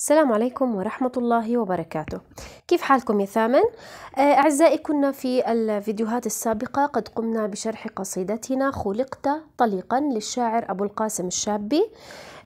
السلام عليكم ورحمة الله وبركاته كيف حالكم يا ثامن؟ آه، أعزائي كنا في الفيديوهات السابقة قد قمنا بشرح قصيدتنا خلقت طليقا للشاعر أبو القاسم الشابي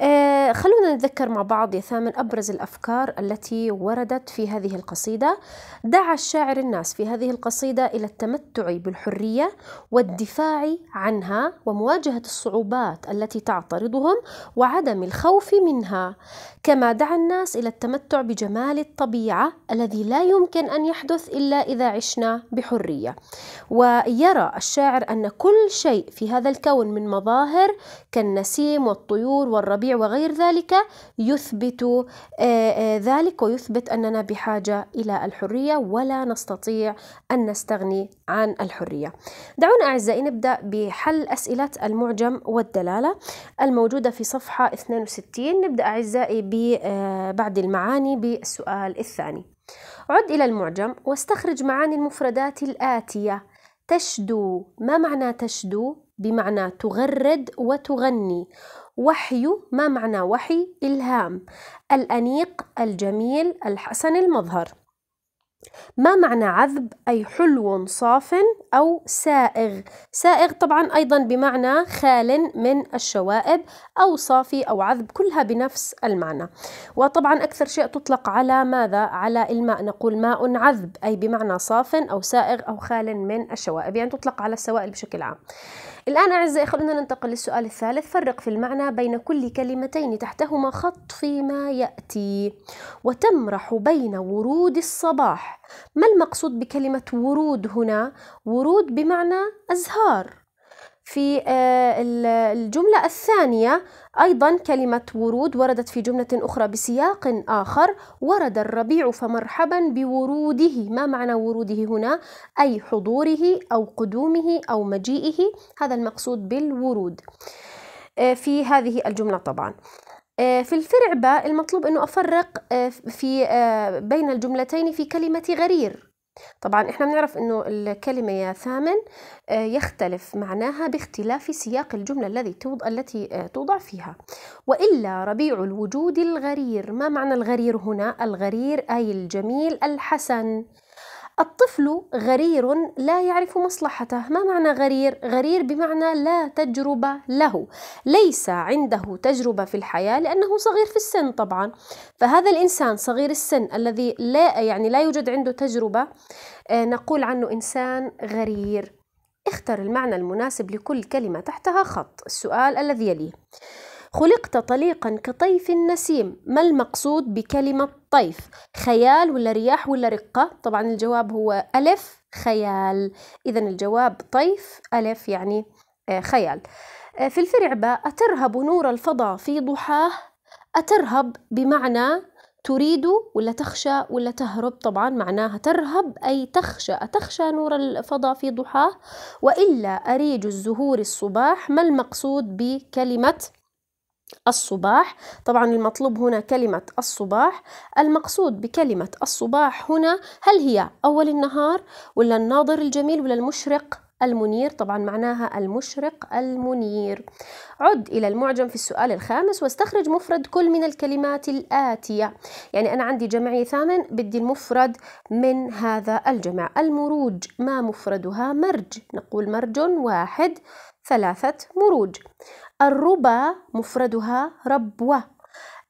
آه، خلونا نتذكر مع بعض يا ثامن أبرز الأفكار التي وردت في هذه القصيدة دعا الشاعر الناس في هذه القصيدة إلى التمتع بالحرية والدفاع عنها ومواجهة الصعوبات التي تعترضهم وعدم الخوف منها كما دعا الناس إلى التمتع بجمال الطبيعة الذي لا يمكن أن يحدث إلا إذا عشنا بحرية ويرى الشاعر أن كل شيء في هذا الكون من مظاهر كالنسيم والطيور والربيع الربيع وغير ذلك يثبت آه، آه، ذلك ويثبت أننا بحاجة إلى الحرية ولا نستطيع أن نستغني عن الحرية دعونا أعزائي نبدأ بحل أسئلة المعجم والدلالة الموجودة في صفحة 62 نبدأ أعزائي آه، بعد المعاني بالسؤال الثاني عد إلى المعجم واستخرج معاني المفردات الآتية تشدو ما معنى تشدو بمعنى تغرد وتغني وحي ما معنى وحي إلهام الأنيق الجميل الحسن المظهر ما معنى عذب أي حلو صاف أو سائغ سائغ طبعا أيضا بمعنى خال من الشوائب أو صافي أو عذب كلها بنفس المعنى وطبعا أكثر شيء تطلق على ماذا؟ على الماء نقول ماء عذب أي بمعنى صاف أو سائغ أو خال من الشوائب يعني تطلق على السوائل بشكل عام الآن أعزائي خلونا ننتقل للسؤال الثالث فرق في المعنى بين كل كلمتين تحتهما خط فيما يأتي وتمرح بين ورود الصباح ما المقصود بكلمة ورود هنا ورود بمعنى أزهار في آه، الجملة الثانية أيضا كلمة ورود وردت في جملة أخرى بسياق آخر ورد الربيع فمرحبا بوروده ما معنى وروده هنا؟ أي حضوره أو قدومه أو مجيئه هذا المقصود بالورود آه، في هذه الجملة طبعا آه، في الفرع باء المطلوب أنه أفرق في بين الجملتين في كلمة غرير طبعا احنا بنعرف انه الكلمه يا ثامن آه، يختلف معناها باختلاف سياق الجمله الذي توضع التي آه، توضع فيها والا ربيع الوجود الغرير ما معنى الغرير هنا الغرير اي الجميل الحسن الطفل غرير لا يعرف مصلحته ما معنى غرير غرير بمعنى لا تجربه له ليس عنده تجربه في الحياه لانه صغير في السن طبعا فهذا الانسان صغير السن الذي لا يعني لا يوجد عنده تجربه آه، نقول عنه انسان غرير اختر المعنى المناسب لكل كلمه تحتها خط السؤال الذي يليه خلقت طليقا كطيف النسيم ما المقصود بكلمة طيف خيال ولا رياح ولا رقة طبعا الجواب هو ألف خيال إذا الجواب طيف ألف يعني آه، خيال آه، في الفرع باء أترهب نور الفضاء في ضحاه أترهب بمعنى تريد ولا تخشى ولا تهرب طبعا معناها ترهب أي تخشى أتخشى نور الفضاء في ضحاه وإلا أريج الزهور الصباح ما المقصود بكلمة الصباح طبعا المطلوب هنا كلمة الصباح المقصود بكلمة الصباح هنا هل هي أول النهار ولا الناظر الجميل ولا المشرق المنير طبعا معناها المشرق المنير عد إلى المعجم في السؤال الخامس واستخرج مفرد كل من الكلمات الآتية يعني أنا عندي جمعي ثامن بدي المفرد من هذا الجمع المروج ما مفردها مرج نقول مرج واحد ثلاثة مروج الربا مفردها ربوة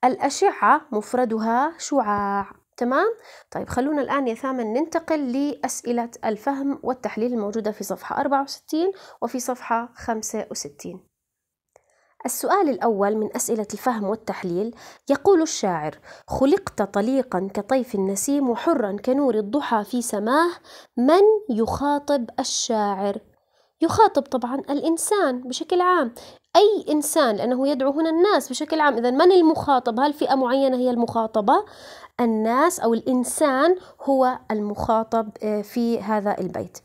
الأشعة مفردها شعاع تمام؟ طيب خلونا الآن يا ثامن ننتقل لأسئلة الفهم والتحليل الموجودة في صفحة 64 وفي صفحة 65 السؤال الأول من أسئلة الفهم والتحليل يقول الشاعر خلقت طليقا كطيف النسيم وحرا كنور الضحى في سماه من يخاطب الشاعر؟ يخاطب طبعا الإنسان بشكل عام أي إنسان لأنه يدعو هنا الناس بشكل عام إذا من المخاطب هل فئة معينة هي المخاطبة الناس أو الإنسان هو المخاطب آه، في هذا البيت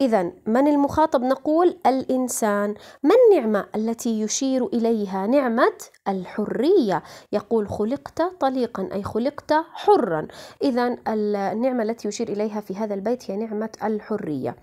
إذا من المخاطب نقول الإنسان ما النعمة التي يشير إليها نعمة الحرية يقول خلقت طليقا أي خلقت حرا إذا النعمة التي يشير إليها في هذا البيت هي نعمة الحرية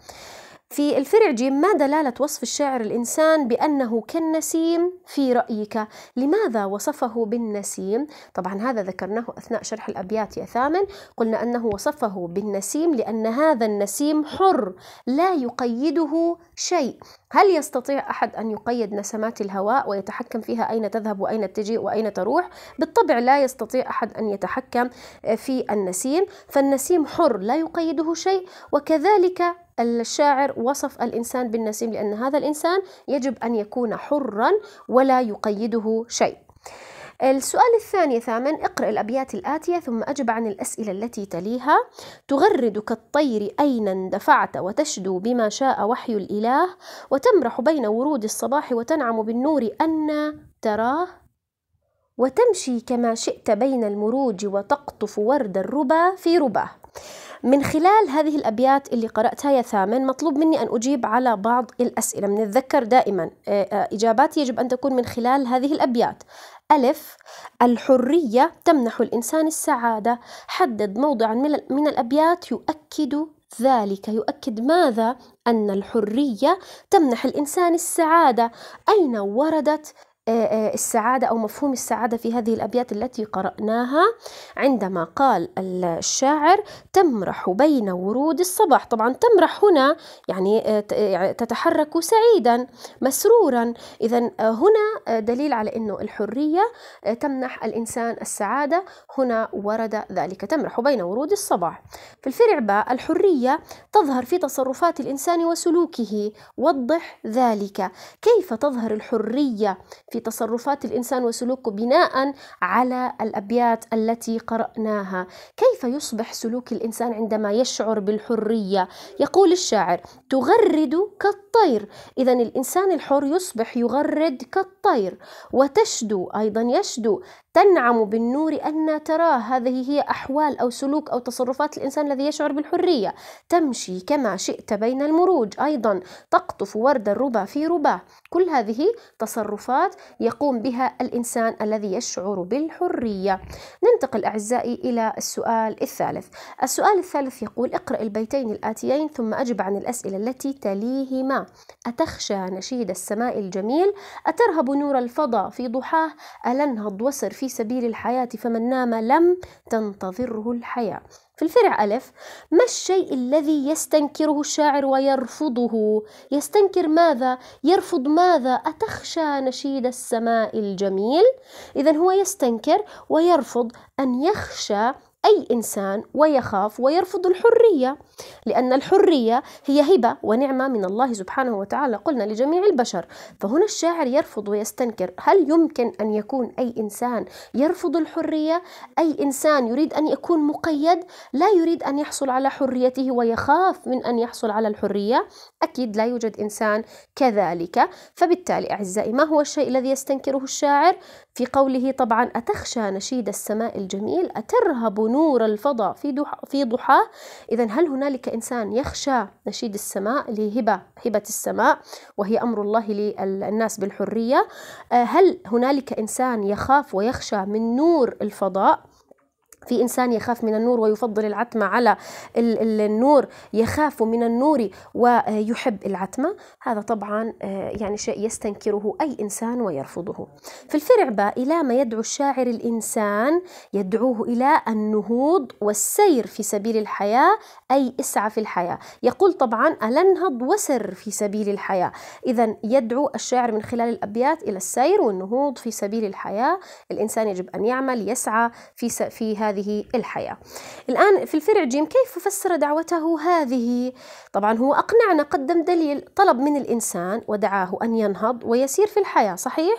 في الفرع جيم ما دلالة وصف الشاعر الإنسان بأنه كالنسيم في رأيك لماذا وصفه بالنسيم؟ طبعا هذا ذكرناه أثناء شرح الأبيات يا ثامن قلنا أنه وصفه بالنسيم لأن هذا النسيم حر لا يقيده شيء هل يستطيع أحد أن يقيد نسمات الهواء ويتحكم فيها أين تذهب وأين تجيء وأين تروح؟ بالطبع لا يستطيع أحد أن يتحكم في النسيم فالنسيم حر لا يقيده شيء وكذلك الشاعر وصف الإنسان بالنسيم لأن هذا الإنسان يجب أن يكون حرا ولا يقيده شيء السؤال الثاني ثامن اقرأ الأبيات الآتية ثم أجب عن الأسئلة التي تليها تغرد كالطير أين اندفعت وتشدو بما شاء وحي الإله وتمرح بين ورود الصباح وتنعم بالنور أن تراه وتمشي كما شئت بين المروج وتقطف ورد الربا في رباه من خلال هذه الأبيات اللي قرأتها يا ثامن مطلوب مني أن أجيب على بعض الأسئلة بنتذكر دائما آه، آه، إجاباتي يجب أن تكون من خلال هذه الأبيات ألف الحرية تمنح الإنسان السعادة حدد موضعا من الأبيات يؤكد ذلك يؤكد ماذا أن الحرية تمنح الإنسان السعادة أين وردت آه، آه، السعادة أو مفهوم السعادة في هذه الأبيات التي قرأناها عندما قال الشاعر تمرح بين ورود الصباح طبعا تمرح هنا يعني, آه، يعني تتحرك سعيدا مسرورا إذا هنا دليل على أنه الحرية تمنح الإنسان السعادة هنا ورد ذلك تمرح بين ورود الصباح في الفرع باء الحرية تظهر في تصرفات الإنسان وسلوكه وضح ذلك كيف تظهر الحرية في تصرفات الإنسان وسلوكه بناء على الأبيات التي قرأناها كيف يصبح سلوك الإنسان عندما يشعر بالحرية يقول الشاعر تغرد كالطير إذا الإنسان الحر يصبح يغرد كالطير وتشدو أيضا يشدو تنعم بالنور أن تراه هذه هي أحوال أو سلوك أو تصرفات الإنسان الذي يشعر بالحرية تمشي كما شئت بين المروج أيضا تقطف ورد الربا في رباه كل هذه تصرفات يقوم بها الإنسان الذي يشعر بالحرية ننتقل أعزائي إلى السؤال الثالث السؤال الثالث يقول اقرأ البيتين الآتيين ثم أجب عن الأسئلة التي تليهما أتخشى نشيد السماء الجميل أترهب نور الفضاء في ضحاه ألنهض وسر في في سبيل الحياة فمن نام لم تنتظره الحياة في الفرع ألف ما الشيء الذي يستنكره الشاعر ويرفضه يستنكر ماذا يرفض ماذا أتخشى نشيد السماء الجميل إذا هو يستنكر ويرفض أن يخشى أي إنسان ويخاف ويرفض الحرية لأن الحرية هي هبة ونعمة من الله سبحانه وتعالى قلنا لجميع البشر فهنا الشاعر يرفض ويستنكر هل يمكن أن يكون أي إنسان يرفض الحرية أي إنسان يريد أن يكون مقيد لا يريد أن يحصل على حريته ويخاف من أن يحصل على الحرية أكيد لا يوجد إنسان كذلك فبالتالي أعزائي ما هو الشيء الذي يستنكره الشاعر في قوله طبعا أتخشى نشيد السماء الجميل أترهب نور الفضاء في ضحى في ضحى إذا هل هنالك إنسان يخشى نشيد السماء اللي هي هبة هبة السماء وهي أمر الله للناس بالحرية آه، هل هنالك إنسان يخاف ويخشى من نور الفضاء في إنسان يخاف من النور ويفضل العتمة على النور يخاف من النور ويحب العتمة هذا طبعا آه، يعني شيء يستنكره أي إنسان ويرفضه في الفرع باء إلى ما يدعو الشاعر الإنسان يدعوه إلى النهوض والسير في سبيل الحياة أي اسعى في الحياة يقول طبعا ألنهض وسر في سبيل الحياة إذا يدعو الشاعر من خلال الأبيات إلى السير والنهوض في سبيل الحياة الإنسان يجب أن يعمل يسعى في, في هذه الحياة الآن في الفرع جيم كيف فسر دعوته هذه طبعا هو أقنعنا قدم دليل طلب من الإنسان ودعاه أن ينهض ويسير في الحياة صحيح؟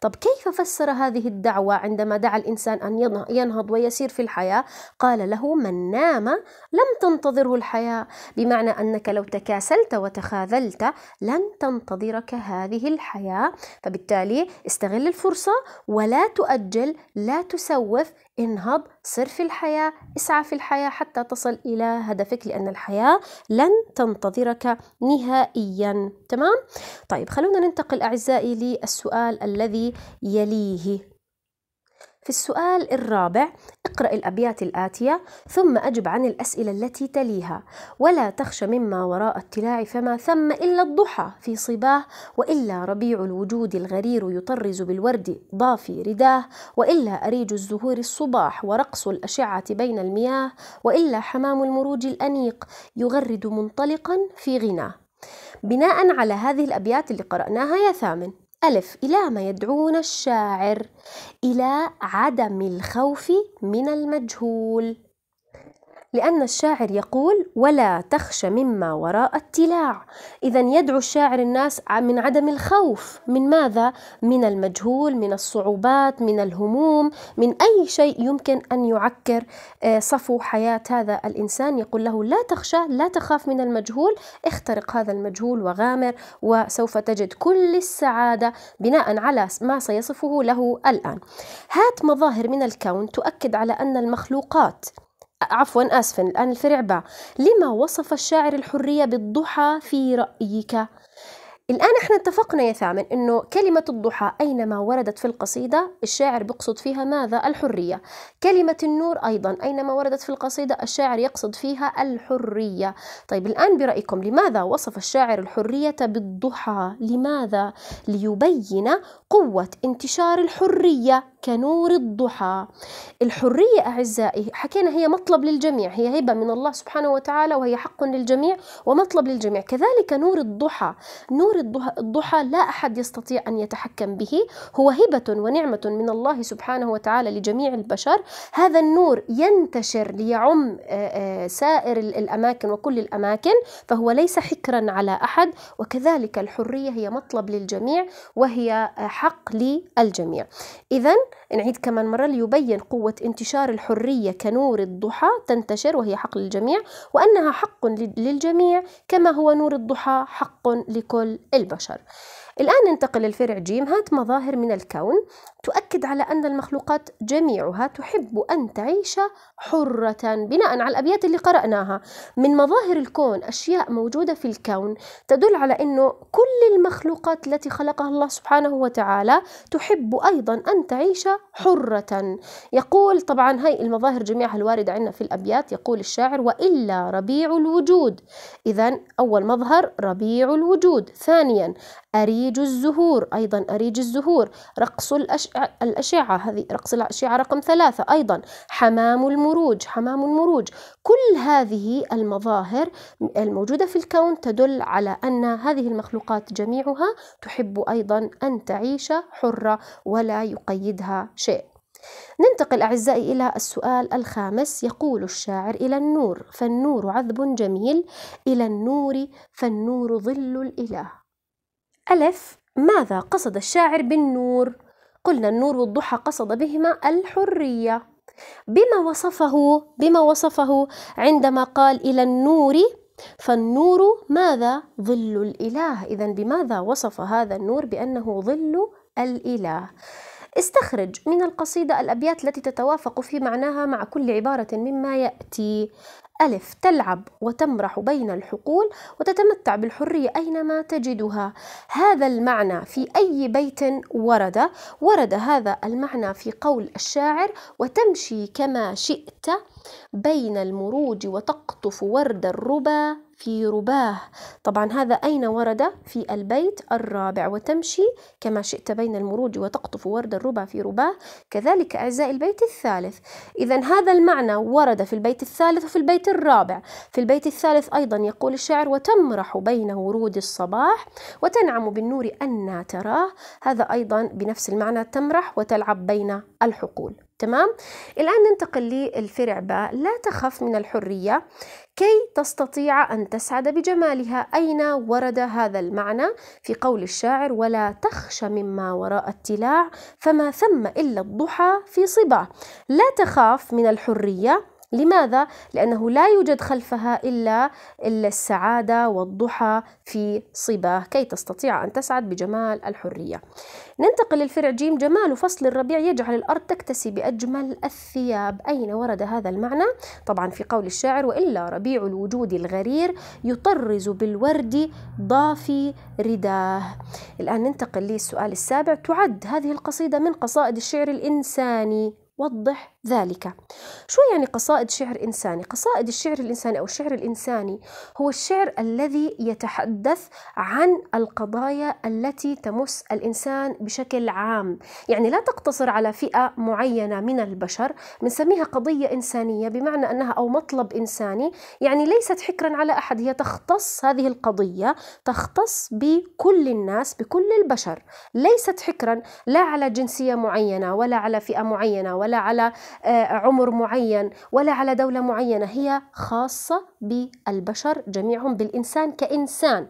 طب كيف فسر هذه الدعوة عندما دعا الإنسان أن ينهض ويسير في الحياة قال له من نام لم تنتظره الحياة بمعنى أنك لو تكاسلت وتخاذلت لن تنتظرك هذه الحياة فبالتالي استغل الفرصة ولا تؤجل لا تسوف انهض سر في الحياة اسعى في الحياة حتى تصل إلى هدفك لأن الحياة لن تنتظرك نهائيا تمام؟ طيب خلونا ننتقل أعزائي للسؤال الذي يليه في السؤال الرابع اقرأ الأبيات الآتية ثم أجب عن الأسئلة التي تليها ولا تخش مما وراء التلاع فما ثم إلا الضحى في صباه وإلا ربيع الوجود الغرير يطرز بالورد ضافي رداه وإلا أريج الزهور الصباح ورقص الأشعة بين المياه وإلا حمام المروج الأنيق يغرد منطلقا في غناه بناء على هذه الأبيات اللي قرأناها يا ثامن ألف إلى ما يدعون الشاعر إلى عدم الخوف من المجهول لأن الشاعر يقول ولا تخش مما وراء التلاع إذا يدعو الشاعر الناس من عدم الخوف من ماذا؟ من المجهول من الصعوبات من الهموم من أي شيء يمكن أن يعكر آه، صفو حياة هذا الإنسان يقول له لا تخشى لا تخاف من المجهول اخترق هذا المجهول وغامر وسوف تجد كل السعادة بناء على ما سيصفه له الآن هات مظاهر من الكون تؤكد على أن المخلوقات عفوا آسفا الآن الفرع باء لما وصف الشاعر الحرية بالضحى في رأيك الآن احنا اتفقنا يا ثامن انه كلمة الضحى اينما وردت في القصيدة الشاعر بيقصد فيها ماذا؟ الحرية. كلمة النور ايضا اينما وردت في القصيدة الشاعر يقصد فيها الحرية. طيب الآن برأيكم لماذا وصف الشاعر الحرية بالضحى؟ لماذا؟ ليبين قوة انتشار الحرية كنور الضحى الحرية أعزائي حكينا هي مطلب للجميع هي هبة من الله سبحانه وتعالى وهي حق للجميع ومطلب للجميع كذلك نور الضحى نور الضحى لا أحد يستطيع أن يتحكم به هو هبة ونعمة من الله سبحانه وتعالى لجميع البشر هذا النور ينتشر ليعم آه، آه، سائر الأماكن وكل الأماكن فهو ليس حكرا على أحد وكذلك الحرية هي مطلب للجميع وهي آه، حق الحق للجميع إذا نعيد كمان مرة ليبين قوة انتشار الحرية كنور الضحى تنتشر وهي حق للجميع وأنها حق للجميع كما هو نور الضحى حق لكل البشر الآن ننتقل للفرع جيم هات مظاهر من الكون تؤكد على أن المخلوقات جميعها تحب أن تعيش حرة بناء على الأبيات اللي قرأناها من مظاهر الكون أشياء موجودة في الكون تدل على أنه كل المخلوقات التي خلقها الله سبحانه وتعالى تحب أيضا أن تعيش حرة يقول طبعا هاي المظاهر جميعها الواردة عندنا في الأبيات يقول الشاعر وإلا ربيع الوجود إذا أول مظهر ربيع الوجود ثانيا أريج الزهور أيضا أريج الزهور رقص الأشع... الأشعة هذه رقص الأشعة رقم ثلاثة أيضا حمام المروج حمام المروج كل هذه المظاهر الموجودة في الكون تدل على أن هذه المخلوقات جميعها تحب أيضا أن تعيش حرة ولا يقيدها شيء ننتقل أعزائي إلى السؤال الخامس يقول الشاعر إلى النور فالنور عذب جميل إلى النور فالنور ظل الإله ألف ماذا قصد الشاعر بالنور؟ قلنا النور والضحى قصد بهما الحرية بما وصفه بما وصفه عندما قال إلى النور فالنور ماذا؟ ظل الإله إذا بماذا وصف هذا النور بأنه ظل الإله استخرج من القصيدة الأبيات التي تتوافق في معناها مع كل عبارة مما يأتي ألف تلعب وتمرح بين الحقول وتتمتع بالحرية أينما تجدها هذا المعنى في أي بيت ورد ورد هذا المعنى في قول الشاعر وتمشي كما شئت بين المروج وتقطف ورد الربا في رباه طبعا هذا أين ورد في البيت الرابع وتمشي كما شئت بين المروج وتقطف ورد الربا في رباه كذلك أعزائي البيت الثالث إذا هذا المعنى ورد في البيت الثالث وفي البيت الرابع في البيت الثالث أيضا يقول الشاعر وتمرح بين ورود الصباح وتنعم بالنور أن تراه هذا أيضا بنفس المعنى تمرح وتلعب بين الحقول تمام الآن ننتقل للفرع باء لا تخف من الحرية كي تستطيع أن تسعد بجمالها أين ورد هذا المعنى في قول الشاعر ولا تخش مما وراء التلاع فما ثم إلا الضحى في صباه لا تخاف من الحرية لماذا؟ لأنه لا يوجد خلفها إلا السعادة والضحى في صباه كي تستطيع أن تسعد بجمال الحرية ننتقل للفرع جيم جمال فصل الربيع يجعل الأرض تكتسي بأجمل الثياب أين ورد هذا المعنى؟ طبعا في قول الشاعر وإلا ربيع الوجود الغرير يطرز بالورد ضافي رداه الآن ننتقل للسؤال السابع تعد هذه القصيدة من قصائد الشعر الإنساني وضح ذلك شو يعني قصائد شعر إنساني؟ قصائد الشعر الإنساني أو الشعر الإنساني هو الشعر الذي يتحدث عن القضايا التي تمس الإنسان بشكل عام يعني لا تقتصر على فئة معينة من البشر بنسميها قضية إنسانية بمعنى أنها أو مطلب إنساني يعني ليست حكرا على أحد هي تختص هذه القضية تختص بكل الناس بكل البشر ليست حكرا لا على جنسية معينة ولا على فئة معينة ولا على آه، عمر معين ولا على دولة معينة هي خاصة بالبشر جميعهم بالإنسان كإنسان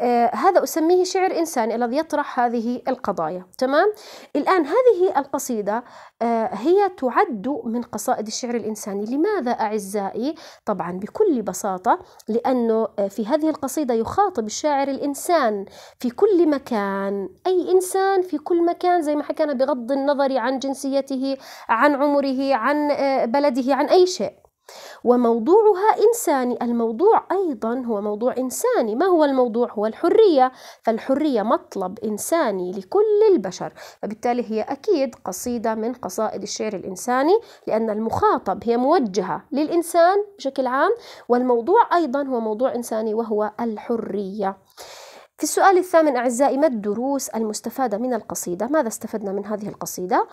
آه، هذا أسميه شعر إنساني الذي يطرح هذه القضايا تمام الآن هذه القصيدة آه، هي تعد من قصائد الشعر الإنساني لماذا أعزائي طبعا بكل بساطة لأنه في هذه القصيدة يخاطب الشاعر الإنسان في كل مكان أي إنسان في كل مكان زي ما حكينا بغض النظر عن جنسيته عن عمره عن آه، بلده عن أي شيء وموضوعها إنساني الموضوع أيضا هو موضوع إنساني ما هو الموضوع هو الحرية فالحرية مطلب إنساني لكل البشر فبالتالي هي أكيد قصيدة من قصائد الشعر الإنساني لأن المخاطب هي موجهة للإنسان بشكل عام والموضوع أيضا هو موضوع إنساني وهو الحرية في السؤال الثامن أعزائي ما الدروس المستفادة من القصيدة؟ ماذا استفدنا من هذه القصيدة؟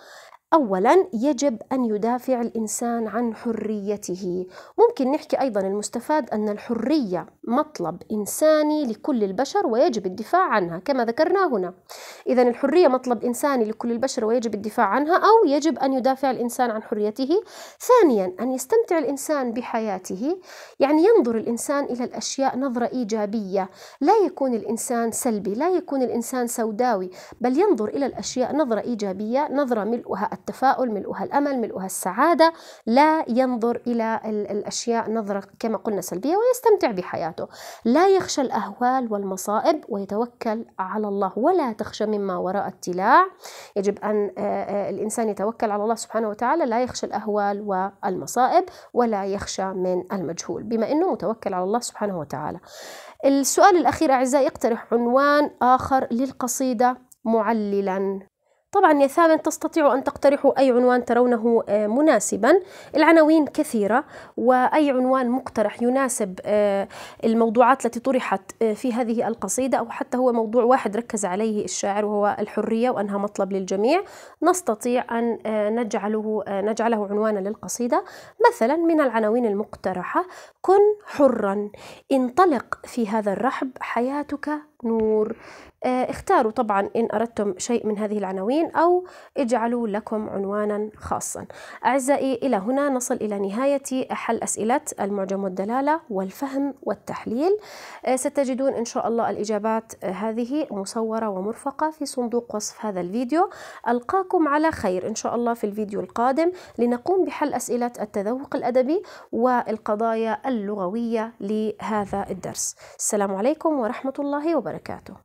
أولا يجب أن يدافع الإنسان عن حريته ممكن نحكي أيضا المستفاد أن الحرية مطلب إنساني لكل البشر ويجب الدفاع عنها كما ذكرنا هنا إذا الحرية مطلب إنساني لكل البشر ويجب الدفاع عنها أو يجب أن يدافع الإنسان عن حريته ثانيا أن يستمتع الإنسان بحياته يعني ينظر الإنسان إلى الأشياء نظرة إيجابية لا يكون الإنسان سلبي لا يكون الإنسان سوداوي بل ينظر إلى الأشياء نظرة إيجابية نظرة ملؤها التفاؤل ملؤها الأمل ملؤها السعادة لا ينظر إلى الأشياء نظرة كما قلنا سلبية ويستمتع بحياته لا يخشى الأهوال والمصائب ويتوكل على الله ولا تخشى مما وراء التلاع يجب أن آه، آه، الإنسان يتوكل على الله سبحانه وتعالى لا يخشى الأهوال والمصائب ولا يخشى من المجهول بما أنه متوكل على الله سبحانه وتعالى السؤال الأخير أعزائي اقترح عنوان آخر للقصيدة معللا طبعا يا ثامن تستطيعوا أن تقترحوا أي عنوان ترونه آه، مناسبا العناوين كثيرة وأي عنوان مقترح يناسب آه، الموضوعات التي طرحت آه، في هذه القصيدة أو حتى هو موضوع واحد ركز عليه الشاعر وهو الحرية وأنها مطلب للجميع نستطيع أن نجعله, نجعله عنوانا للقصيدة مثلا من العناوين المقترحة كن حرا انطلق في هذا الرحب حياتك نور آه، اختاروا طبعا إن أردتم شيء من هذه العناوين أو اجعلوا لكم عنوانا خاصا أعزائي إلى هنا نصل إلى نهاية حل أسئلة المعجم والدلالة والفهم والتحليل آه، ستجدون إن شاء الله الإجابات آه، هذه مصورة ومرفقة في صندوق وصف هذا الفيديو ألقاكم على خير إن شاء الله في الفيديو القادم لنقوم بحل أسئلة التذوق الأدبي والقضايا اللغوية لهذا الدرس السلام عليكم ورحمة الله وبركاته وبركاته